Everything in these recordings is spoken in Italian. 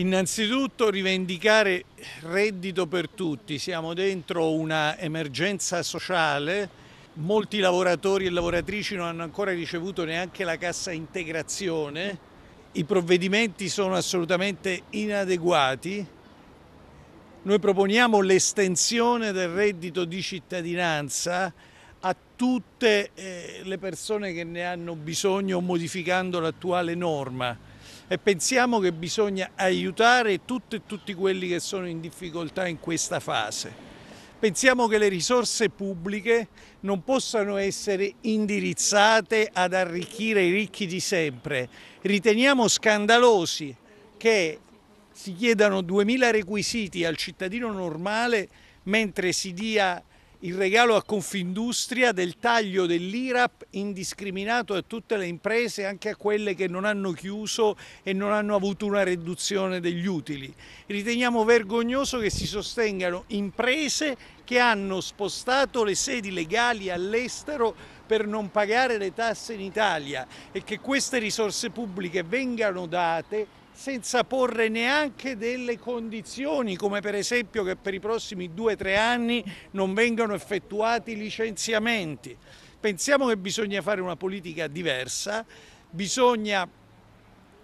Innanzitutto rivendicare reddito per tutti, siamo dentro una emergenza sociale, molti lavoratori e lavoratrici non hanno ancora ricevuto neanche la cassa integrazione, i provvedimenti sono assolutamente inadeguati. Noi proponiamo l'estensione del reddito di cittadinanza a tutte eh, le persone che ne hanno bisogno modificando l'attuale norma e pensiamo che bisogna aiutare tutti e tutti quelli che sono in difficoltà in questa fase. Pensiamo che le risorse pubbliche non possano essere indirizzate ad arricchire i ricchi di sempre. Riteniamo scandalosi che si chiedano 2.000 requisiti al cittadino normale mentre si dia il regalo a Confindustria del taglio dell'IRAP indiscriminato a tutte le imprese, anche a quelle che non hanno chiuso e non hanno avuto una riduzione degli utili. Riteniamo vergognoso che si sostengano imprese che hanno spostato le sedi legali all'estero per non pagare le tasse in Italia e che queste risorse pubbliche vengano date senza porre neanche delle condizioni come per esempio che per i prossimi due o tre anni non vengano effettuati licenziamenti. Pensiamo che bisogna fare una politica diversa, bisogna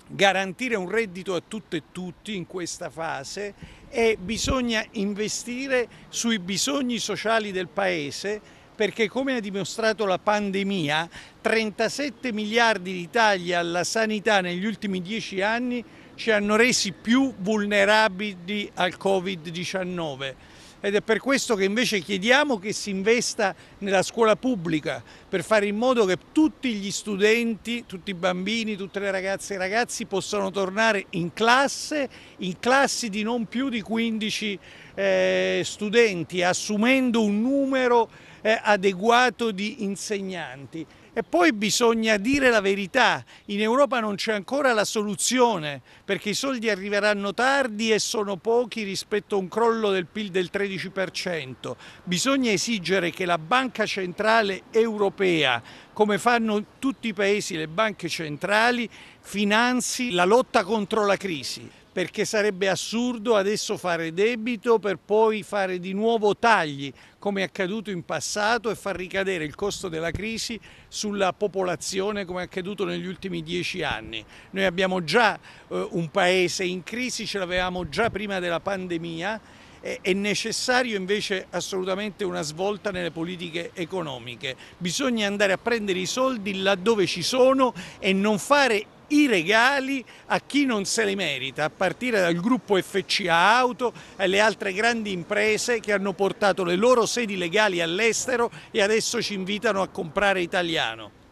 garantire un reddito a tutte e tutti in questa fase e bisogna investire sui bisogni sociali del Paese perché come ha dimostrato la pandemia 37 miliardi di tagli alla sanità negli ultimi dieci anni ci hanno resi più vulnerabili al Covid-19 ed è per questo che invece chiediamo che si investa nella scuola pubblica per fare in modo che tutti gli studenti, tutti i bambini, tutte le ragazze e i ragazzi possano tornare in classe, in classi di non più di 15 eh, studenti, assumendo un numero eh, adeguato di insegnanti. E poi bisogna dire la verità, in Europa non c'è ancora la soluzione perché i soldi arriveranno tardi e sono pochi rispetto a un crollo del PIL del 13%. Bisogna esigere che la Banca Centrale Europea, come fanno tutti i paesi le banche centrali, finanzi la lotta contro la crisi perché sarebbe assurdo adesso fare debito per poi fare di nuovo tagli come è accaduto in passato e far ricadere il costo della crisi sulla popolazione come è accaduto negli ultimi dieci anni. Noi abbiamo già eh, un paese in crisi, ce l'avevamo già prima della pandemia è necessario invece assolutamente una svolta nelle politiche economiche. Bisogna andare a prendere i soldi laddove ci sono e non fare i regali a chi non se li merita, a partire dal gruppo FCA Auto e le altre grandi imprese che hanno portato le loro sedi legali all'estero e adesso ci invitano a comprare italiano.